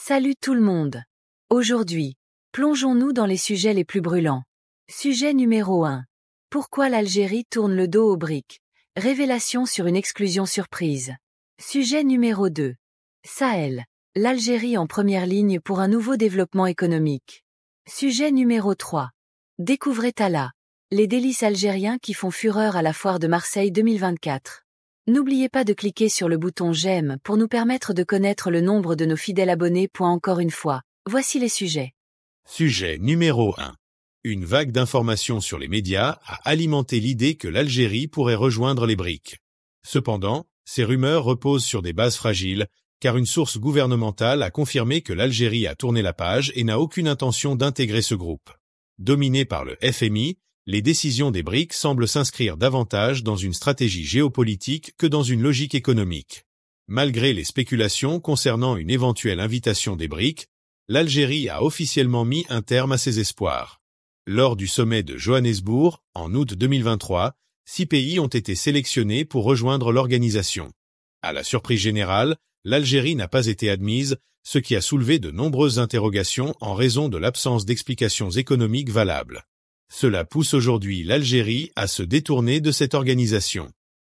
Salut tout le monde. Aujourd'hui, plongeons-nous dans les sujets les plus brûlants. Sujet numéro 1. Pourquoi l'Algérie tourne le dos aux briques Révélation sur une exclusion surprise. Sujet numéro 2. Sahel. L'Algérie en première ligne pour un nouveau développement économique. Sujet numéro 3. Découvrez Tala. Les délices algériens qui font fureur à la foire de Marseille 2024. N'oubliez pas de cliquer sur le bouton J'aime pour nous permettre de connaître le nombre de nos fidèles abonnés. Encore une fois, voici les sujets. Sujet numéro 1. Une vague d'informations sur les médias a alimenté l'idée que l'Algérie pourrait rejoindre les briques. Cependant, ces rumeurs reposent sur des bases fragiles, car une source gouvernementale a confirmé que l'Algérie a tourné la page et n'a aucune intention d'intégrer ce groupe. Dominé par le FMI, les décisions des BRIC semblent s'inscrire davantage dans une stratégie géopolitique que dans une logique économique. Malgré les spéculations concernant une éventuelle invitation des BRIC, l'Algérie a officiellement mis un terme à ses espoirs. Lors du sommet de Johannesburg, en août 2023, six pays ont été sélectionnés pour rejoindre l'organisation. À la surprise générale, l'Algérie n'a pas été admise, ce qui a soulevé de nombreuses interrogations en raison de l'absence d'explications économiques valables. Cela pousse aujourd'hui l'Algérie à se détourner de cette organisation.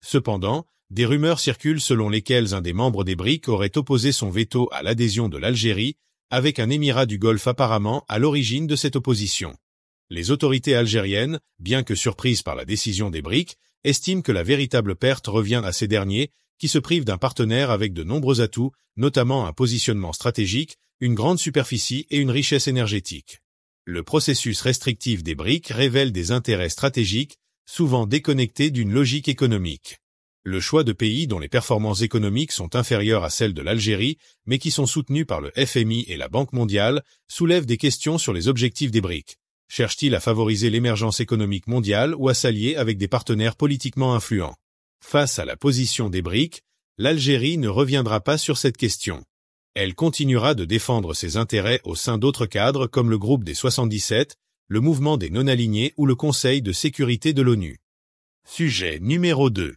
Cependant, des rumeurs circulent selon lesquelles un des membres des BRIC aurait opposé son veto à l'adhésion de l'Algérie, avec un émirat du Golfe apparemment à l'origine de cette opposition. Les autorités algériennes, bien que surprises par la décision des BRIC, estiment que la véritable perte revient à ces derniers, qui se privent d'un partenaire avec de nombreux atouts, notamment un positionnement stratégique, une grande superficie et une richesse énergétique le processus restrictif des briques révèle des intérêts stratégiques, souvent déconnectés d'une logique économique. Le choix de pays dont les performances économiques sont inférieures à celles de l'Algérie, mais qui sont soutenus par le FMI et la Banque mondiale, soulève des questions sur les objectifs des briques. Cherche-t-il à favoriser l'émergence économique mondiale ou à s'allier avec des partenaires politiquement influents Face à la position des briques, l'Algérie ne reviendra pas sur cette question. Elle continuera de défendre ses intérêts au sein d'autres cadres comme le groupe des 77, le mouvement des non-alignés ou le Conseil de sécurité de l'ONU. Sujet numéro 2.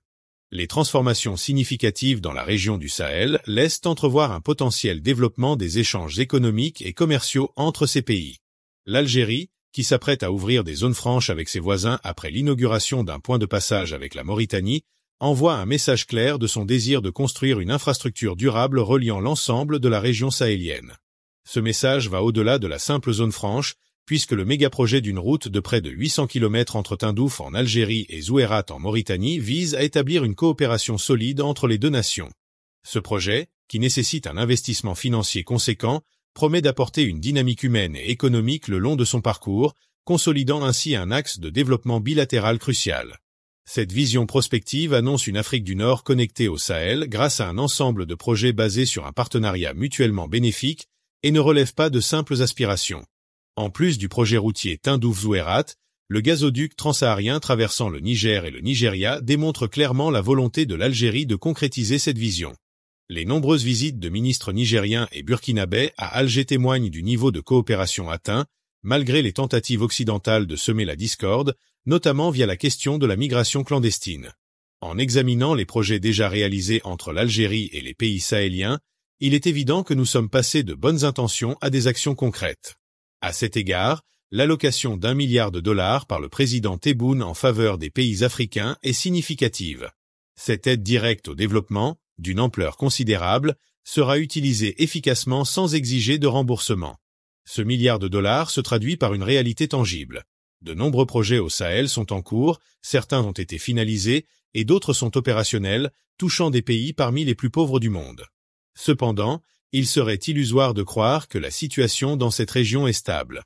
Les transformations significatives dans la région du Sahel laissent entrevoir un potentiel développement des échanges économiques et commerciaux entre ces pays. L'Algérie, qui s'apprête à ouvrir des zones franches avec ses voisins après l'inauguration d'un point de passage avec la Mauritanie, envoie un message clair de son désir de construire une infrastructure durable reliant l'ensemble de la région sahélienne. Ce message va au-delà de la simple zone franche, puisque le mégaprojet d'une route de près de 800 km entre Tindouf en Algérie et Zouérat en Mauritanie vise à établir une coopération solide entre les deux nations. Ce projet, qui nécessite un investissement financier conséquent, promet d'apporter une dynamique humaine et économique le long de son parcours, consolidant ainsi un axe de développement bilatéral crucial. Cette vision prospective annonce une Afrique du Nord connectée au Sahel grâce à un ensemble de projets basés sur un partenariat mutuellement bénéfique et ne relève pas de simples aspirations. En plus du projet routier Tindouf-Zouerat, le gazoduc transsaharien traversant le Niger et le Nigeria démontre clairement la volonté de l'Algérie de concrétiser cette vision. Les nombreuses visites de ministres nigériens et burkinabés à Alger témoignent du niveau de coopération atteint, malgré les tentatives occidentales de semer la discorde, notamment via la question de la migration clandestine. En examinant les projets déjà réalisés entre l'Algérie et les pays sahéliens, il est évident que nous sommes passés de bonnes intentions à des actions concrètes. À cet égard, l'allocation d'un milliard de dollars par le président Tebboune en faveur des pays africains est significative. Cette aide directe au développement, d'une ampleur considérable, sera utilisée efficacement sans exiger de remboursement. Ce milliard de dollars se traduit par une réalité tangible. De nombreux projets au Sahel sont en cours, certains ont été finalisés et d'autres sont opérationnels, touchant des pays parmi les plus pauvres du monde. Cependant, il serait illusoire de croire que la situation dans cette région est stable.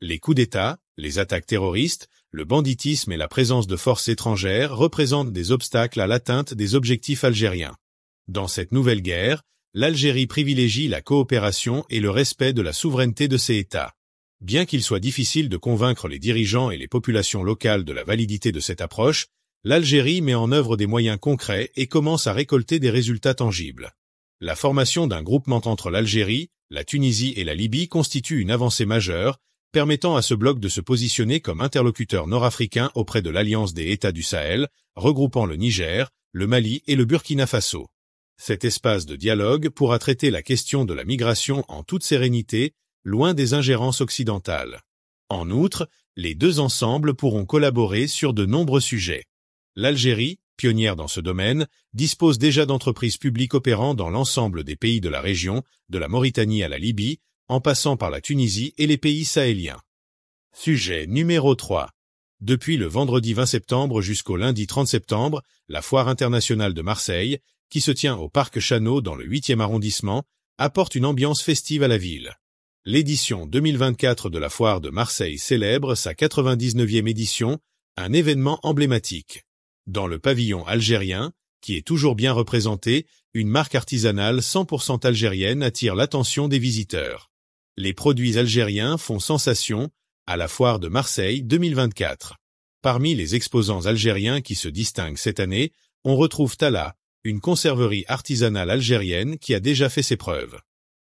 Les coups d'État, les attaques terroristes, le banditisme et la présence de forces étrangères représentent des obstacles à l'atteinte des objectifs algériens. Dans cette nouvelle guerre, l'Algérie privilégie la coopération et le respect de la souveraineté de ses États. Bien qu'il soit difficile de convaincre les dirigeants et les populations locales de la validité de cette approche, l'Algérie met en œuvre des moyens concrets et commence à récolter des résultats tangibles. La formation d'un groupement entre l'Algérie, la Tunisie et la Libye constitue une avancée majeure, permettant à ce bloc de se positionner comme interlocuteur nord-africain auprès de l'Alliance des États du Sahel, regroupant le Niger, le Mali et le Burkina Faso. Cet espace de dialogue pourra traiter la question de la migration en toute sérénité, loin des ingérences occidentales. En outre, les deux ensembles pourront collaborer sur de nombreux sujets. L'Algérie, pionnière dans ce domaine, dispose déjà d'entreprises publiques opérant dans l'ensemble des pays de la région, de la Mauritanie à la Libye, en passant par la Tunisie et les pays sahéliens. Sujet numéro 3. Depuis le vendredi 20 septembre jusqu'au lundi 30 septembre, la Foire internationale de Marseille, qui se tient au Parc Chano dans le 8e arrondissement, apporte une ambiance festive à la ville. L'édition 2024 de la Foire de Marseille célèbre sa 99e édition, un événement emblématique. Dans le pavillon algérien, qui est toujours bien représenté, une marque artisanale 100% algérienne attire l'attention des visiteurs. Les produits algériens font sensation à la Foire de Marseille 2024. Parmi les exposants algériens qui se distinguent cette année, on retrouve Tala, une conserverie artisanale algérienne qui a déjà fait ses preuves.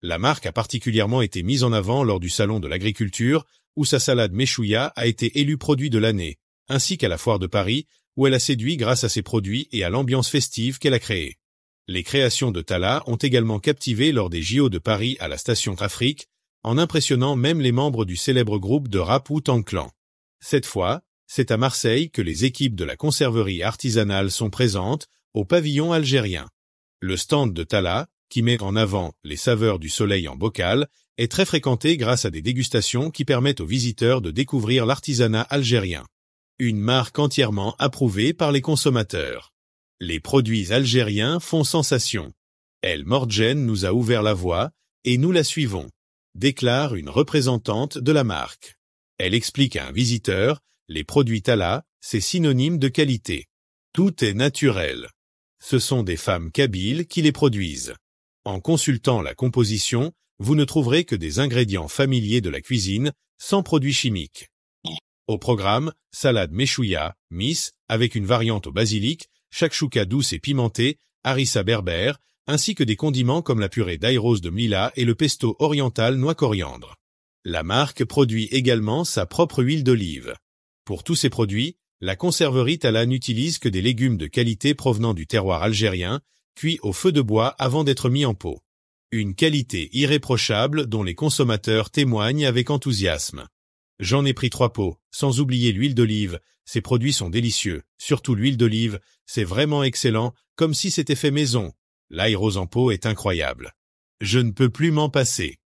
La marque a particulièrement été mise en avant lors du Salon de l'agriculture, où sa salade méchouya a été élue produit de l'année, ainsi qu'à la Foire de Paris, où elle a séduit grâce à ses produits et à l'ambiance festive qu'elle a créée. Les créations de Tala ont également captivé lors des JO de Paris à la station Afrique, en impressionnant même les membres du célèbre groupe de rap en Clan. Cette fois, c'est à Marseille que les équipes de la conserverie artisanale sont présentes au pavillon algérien. Le stand de Tala, qui met en avant les saveurs du soleil en bocal, est très fréquenté grâce à des dégustations qui permettent aux visiteurs de découvrir l'artisanat algérien. Une marque entièrement approuvée par les consommateurs. Les produits algériens font sensation. Elle Morgen nous a ouvert la voie, et nous la suivons, déclare une représentante de la marque. Elle explique à un visiteur, les produits Tala, c'est synonyme de qualité. Tout est naturel ce sont des femmes kabyles qui les produisent. En consultant la composition, vous ne trouverez que des ingrédients familiers de la cuisine, sans produits chimiques. Au programme, salade meshouya, miss, avec une variante au basilic, shakshuka douce et pimentée, harissa berbère, ainsi que des condiments comme la purée d'ail rose de Mila et le pesto oriental noix coriandre. La marque produit également sa propre huile d'olive. Pour tous ces produits, la conserverie Tala n'utilise que des légumes de qualité provenant du terroir algérien, cuits au feu de bois avant d'être mis en pot. Une qualité irréprochable dont les consommateurs témoignent avec enthousiasme. J'en ai pris trois pots, sans oublier l'huile d'olive, ces produits sont délicieux, surtout l'huile d'olive, c'est vraiment excellent, comme si c'était fait maison. L'ail rose en pot est incroyable. Je ne peux plus m'en passer.